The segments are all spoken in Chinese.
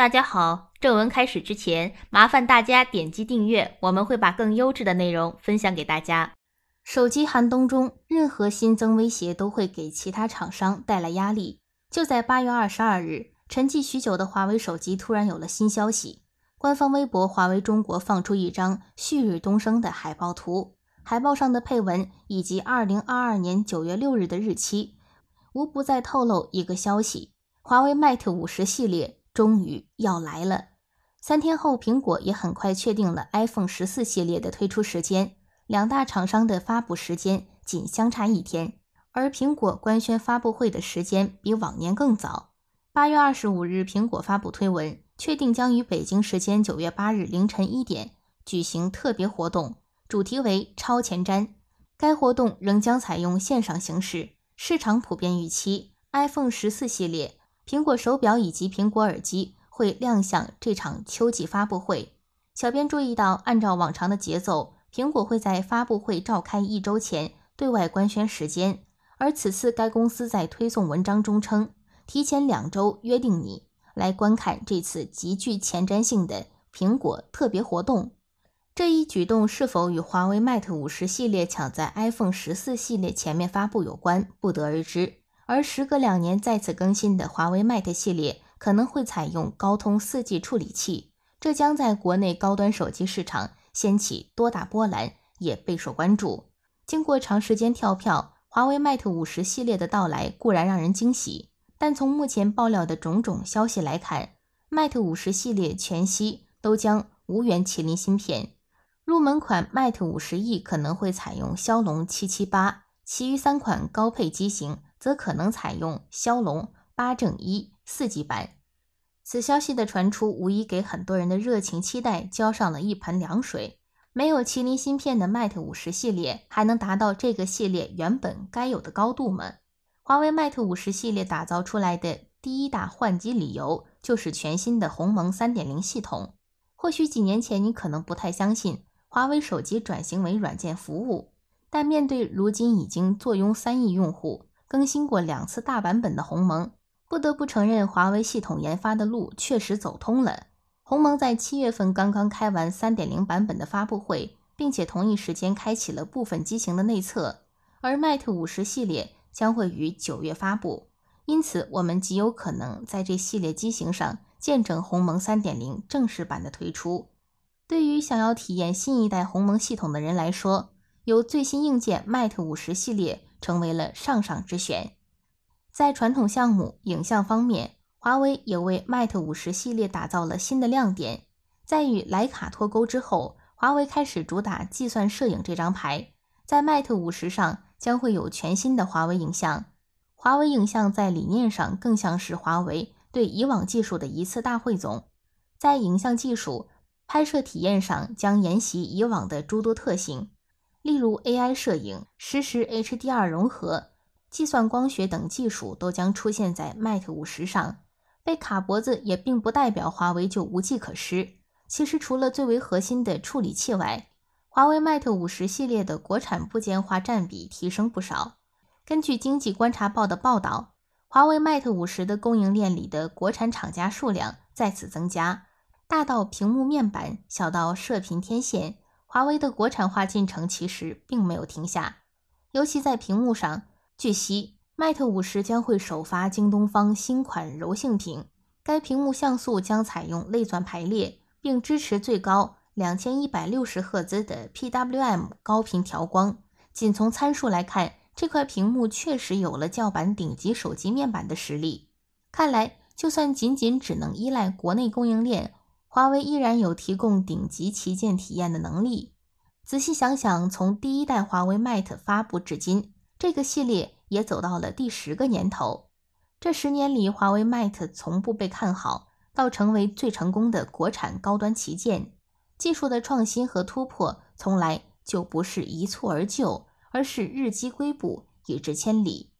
大家好，正文开始之前，麻烦大家点击订阅，我们会把更优质的内容分享给大家。手机寒冬中，任何新增威胁都会给其他厂商带来压力。就在八月二十二日，沉寂许久的华为手机突然有了新消息。官方微博华为中国放出一张旭日东升的海报图，海报上的配文以及二零二二年九月六日的日期，无不再透露一个消息：华为 Mate 五十系列。终于要来了！三天后，苹果也很快确定了 iPhone 十四系列的推出时间。两大厂商的发布时间仅相差一天，而苹果官宣发布会的时间比往年更早。八月二十五日，苹果发布推文，确定将于北京时间九月八日凌晨一点举行特别活动，主题为“超前瞻”。该活动仍将采用线上形式。市场普遍预期 iPhone 十四系列。苹果手表以及苹果耳机会亮相这场秋季发布会。小编注意到，按照往常的节奏，苹果会在发布会召开一周前对外官宣时间。而此次该公司在推送文章中称，提前两周约定你来观看这次极具前瞻性的苹果特别活动。这一举动是否与华为 Mate 五十系列抢在 iPhone 十四系列前面发布有关，不得而知。而时隔两年再次更新的华为 Mate 系列可能会采用高通四 G 处理器，这将在国内高端手机市场掀起多大波澜，也备受关注。经过长时间跳票，华为 Mate 五十系列的到来固然让人惊喜，但从目前爆料的种种消息来看，Mate 五十系列全息都将无缘麒麟芯片，入门款 Mate 五十 E 可能会采用骁龙七七八，其余三款高配机型。则可能采用骁龙八正一四 G 版。此消息的传出，无疑给很多人的热情期待浇上了一盆凉水。没有麒麟芯片的 Mate 五十系列，还能达到这个系列原本该有的高度吗？华为 Mate 五十系列打造出来的第一大换机理由，就是全新的鸿蒙三点零系统。或许几年前你可能不太相信，华为手机转型为软件服务，但面对如今已经坐拥三亿用户。更新过两次大版本的鸿蒙，不得不承认华为系统研发的路确实走通了。鸿蒙在七月份刚刚开完三点零版本的发布会，并且同一时间开启了部分机型的内测，而 Mate 五十系列将会于九月发布，因此我们极有可能在这系列机型上见证鸿蒙三点零正式版的推出。对于想要体验新一代鸿蒙系统的人来说，有最新硬件 Mate 五十系列。成为了上上之选。在传统项目影像方面，华为也为 Mate 五十系列打造了新的亮点。在与徕卡脱钩之后，华为开始主打计算摄影这张牌。在 Mate 五十上将会有全新的华为影像。华为影像在理念上更像是华为对以往技术的一次大汇总，在影像技术、拍摄体验上将沿袭以往的诸多特性。例如 AI 摄影、实时 HDR 融合、计算光学等技术都将出现在 Mate 五十上。被卡脖子也并不代表华为就无计可施。其实，除了最为核心的处理器外，华为 Mate 五十系列的国产部件化占比提升不少。根据《经济观察报》的报道，华为 Mate 五十的供应链里的国产厂家数量再次增加，大到屏幕面板，小到射频天线。华为的国产化进程其实并没有停下，尤其在屏幕上。据悉，Mate 50将会首发京东方新款柔性屏，该屏幕像素将采用内钻排列，并支持最高两千一百六十赫兹的 PWM 高频调光。仅从参数来看，这块屏幕确实有了叫板顶级手机面板的实力。看来，就算仅仅只能依赖国内供应链。华为依然有提供顶级旗舰体验的能力。仔细想想，从第一代华为 Mate 发布至今，这个系列也走到了第十个年头。这十年里，华为 Mate 从不被看好，到成为最成功的国产高端旗舰。技术的创新和突破从来就不是一蹴而就，而是日积跬步，以至千里。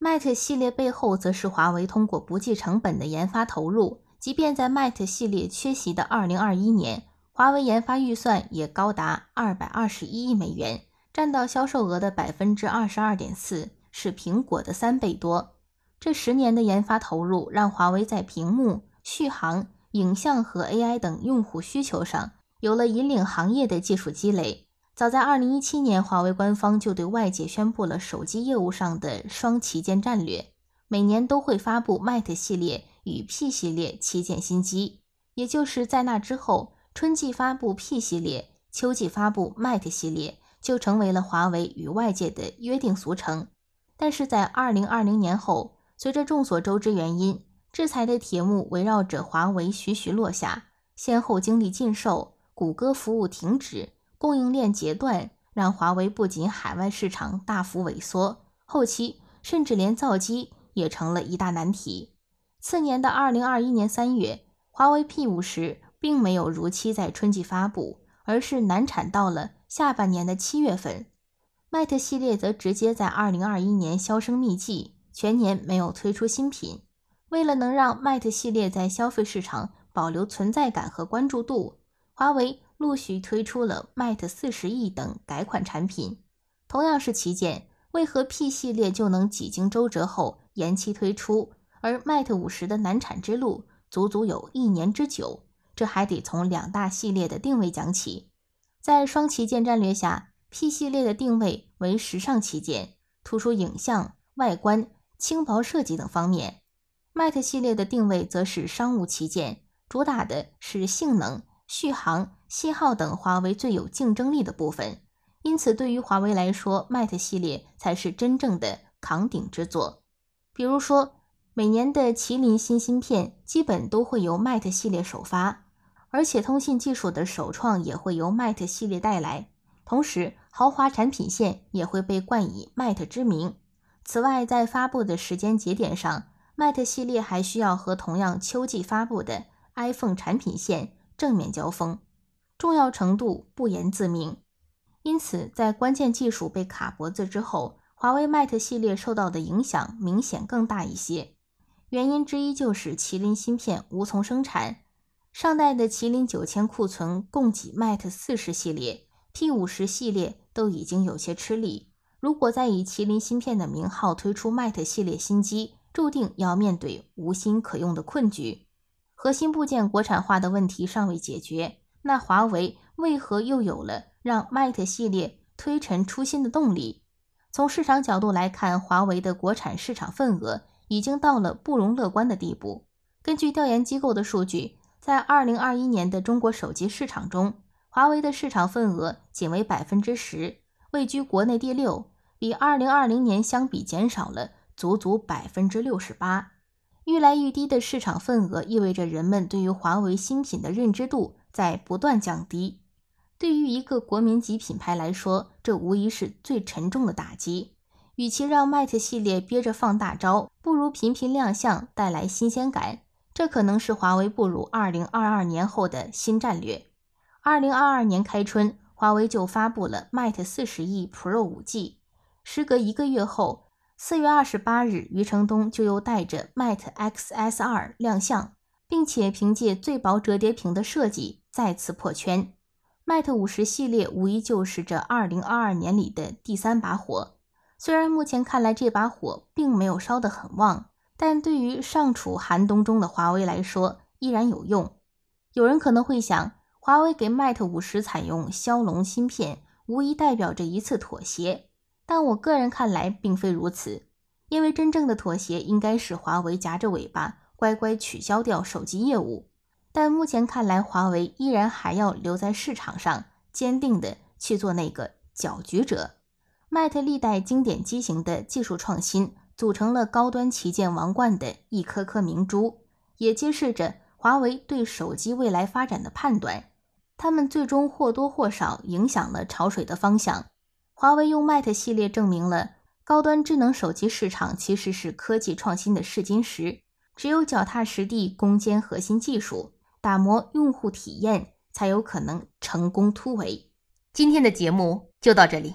Mate 系列背后，则是华为通过不计成本的研发投入。即便在 Mate 系列缺席的二零二一年，华为研发预算也高达二百二十一亿美元，占到销售额的百分之二十二点四，是苹果的三倍多。这十年的研发投入，让华为在屏幕、续航、影像和 AI 等用户需求上，有了引领行业的技术积累。早在二零一七年，华为官方就对外界宣布了手机业务上的双旗舰战略，每年都会发布 Mate 系列。与 P 系列旗舰新机，也就是在那之后，春季发布 P 系列，秋季发布 Mate 系列，就成为了华为与外界的约定俗成。但是在二零二零年后，随着众所周知原因，制裁的铁幕围绕着华为徐徐落下，先后经历禁售、谷歌服务停止、供应链截断，让华为不仅海外市场大幅萎缩，后期甚至连造机也成了一大难题。次年的二零二一年三月，华为 P 五十并没有如期在春季发布，而是难产到了下半年的七月份。Mate 系列则直接在二零二一年销声匿迹，全年没有推出新品。为了能让 Mate 系列在消费市场保留存在感和关注度，华为陆续推出了 Mate 四十 E 等改款产品。同样是旗舰，为何 P 系列就能几经周折后延期推出？而 Mate 五十的难产之路足足有一年之久，这还得从两大系列的定位讲起。在双旗舰战略下，P 系列的定位为时尚旗舰，突出影像、外观、轻薄设计等方面；Mate 系列的定位则是商务旗舰，主打的是性能、续航、信号等华为最有竞争力的部分。因此，对于华为来说，Mate 系列才是真正的扛鼎之作。比如说，每年的麒麟新芯片基本都会由 Mate 系列首发，而且通信技术的首创也会由 Mate 系列带来。同时，豪华产品线也会被冠以 Mate 之名。此外，在发布的时间节点上，Mate 系列还需要和同样秋季发布的 iPhone 产品线正面交锋，重要程度不言自明。因此，在关键技术被卡脖子之后，华为 Mate 系列受到的影响明显更大一些。原因之一就是麒麟芯片无从生产，上代的麒麟九千库存供给 Mate 四十系列、P 五十系列都已经有些吃力。如果再以麒麟芯片的名号推出 Mate 系列新机，注定要面对无芯可用的困局。核心部件国产化的问题尚未解决，那华为为何又有了让 Mate 系列推陈出新的动力？从市场角度来看，华为的国产市场份额。已经到了不容乐观的地步。根据调研机构的数据，在2021年的中国手机市场中，华为的市场份额仅为百分之十，位居国内第六，比2020年相比减少了足足百分之六十八。愈来愈低的市场份额意味着人们对于华为新品的认知度在不断降低。对于一个国民级品牌来说，这无疑是最沉重的打击。与其让 Mate 系列憋着放大招，不如频频亮相带来新鲜感。这可能是华为步入2022年后的新战略。2022年开春，华为就发布了 Mate 四十 Pro 5G，时隔一个月后，4月28日，余承东就又带着 Mate Xs 二亮相，并且凭借最薄折叠屏的设计再次破圈。Mate 五十系列无疑就是这2022年里的第三把火。虽然目前看来这把火并没有烧得很旺，但对于尚处寒冬中的华为来说依然有用。有人可能会想，华为给 Mate 五十采用骁龙芯片，无疑代表着一次妥协。但我个人看来并非如此，因为真正的妥协应该是华为夹着尾巴乖乖取消掉手机业务。但目前看来，华为依然还要留在市场上，坚定的去做那个搅局者。Mate 历代经典机型的技术创新，组成了高端旗舰王冠的一颗颗明珠，也揭示着华为对手机未来发展的判断。他们最终或多或少影响了潮水的方向。华为用 Mate 系列证明了高端智能手机市场其实是科技创新的试金石，只有脚踏实地攻坚核心技术，打磨用户体验，才有可能成功突围。今天的节目就到这里。